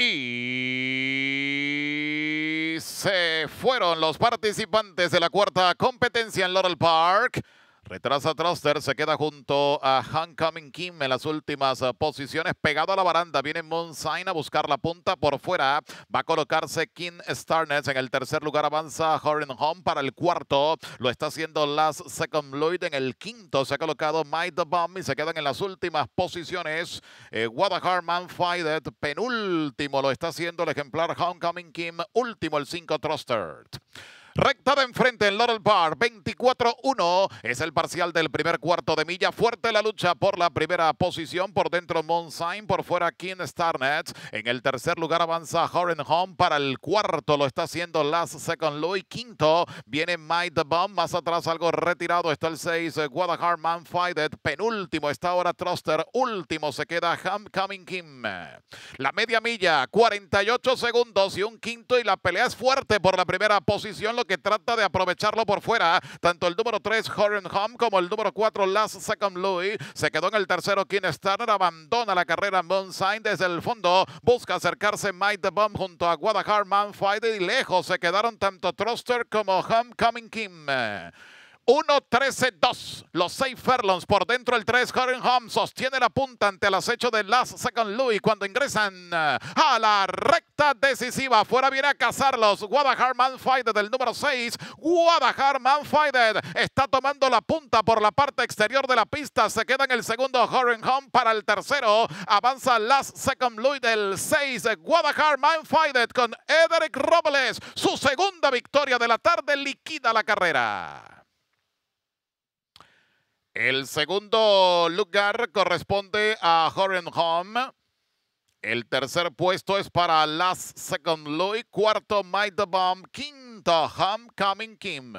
Y se fueron los participantes de la cuarta competencia en Laurel Park. Retrasa Truster, se queda junto a coming Kim en las últimas ah, posiciones. Pegado a la baranda, viene Moonsign a buscar la punta por fuera. Va a colocarse King Starnes en el tercer lugar. Avanza Horin Home para el cuarto. Lo está haciendo Last Second Lloyd en el quinto. Se ha colocado Mike the Bomb y se quedan en las últimas posiciones. Eh, What penúltimo. Lo está haciendo el ejemplar Homecoming Kim. Último el 5 Truster. Recta de enfrente. 24-1 es el parcial del primer cuarto de milla. Fuerte la lucha por la primera posición. Por dentro Monsign, por fuera King Starnet. En el tercer lugar avanza Horan Home. Para el cuarto lo está haciendo Last Second Louis. quinto viene Might the Bomb. Más atrás algo retirado está el 6. Eh, Guadalajara Man Penúltimo está ahora Truster. Último se queda Homecoming Kim. La media milla, 48 segundos y un quinto. Y la pelea es fuerte por la primera posición. Lo que trata de aprovechar por fuera. Tanto el número 3, Horan Home, como el número 4, Last Second Louis. Se quedó en el tercero, King Starner. Abandona la carrera Moonsign desde el fondo. Busca acercarse Mike the Bomb junto a Guadalajara Man Y lejos se quedaron tanto Truster como Homecoming Kim. 1-13-2. Los 6 Ferlons por dentro del 3. Corin home sostiene la punta ante el acecho de Last Second Louis cuando ingresan eh, a la recta decisiva. Fuera viene a cazarlos. Guadalajara Manfighted del número 6. Guadalajara Manfighted está tomando la punta por la parte exterior de la pista. Se queda en el segundo Corin Home para el tercero. Avanza Last Second Louis del 6. Guadalajara Manfighted con Ederick Robles. Su segunda victoria de la tarde liquida la carrera. El segundo lugar corresponde a Horen Home. El tercer puesto es para Last Second Louis. Cuarto, Might the Bomb. Quinto, Homecoming Kim.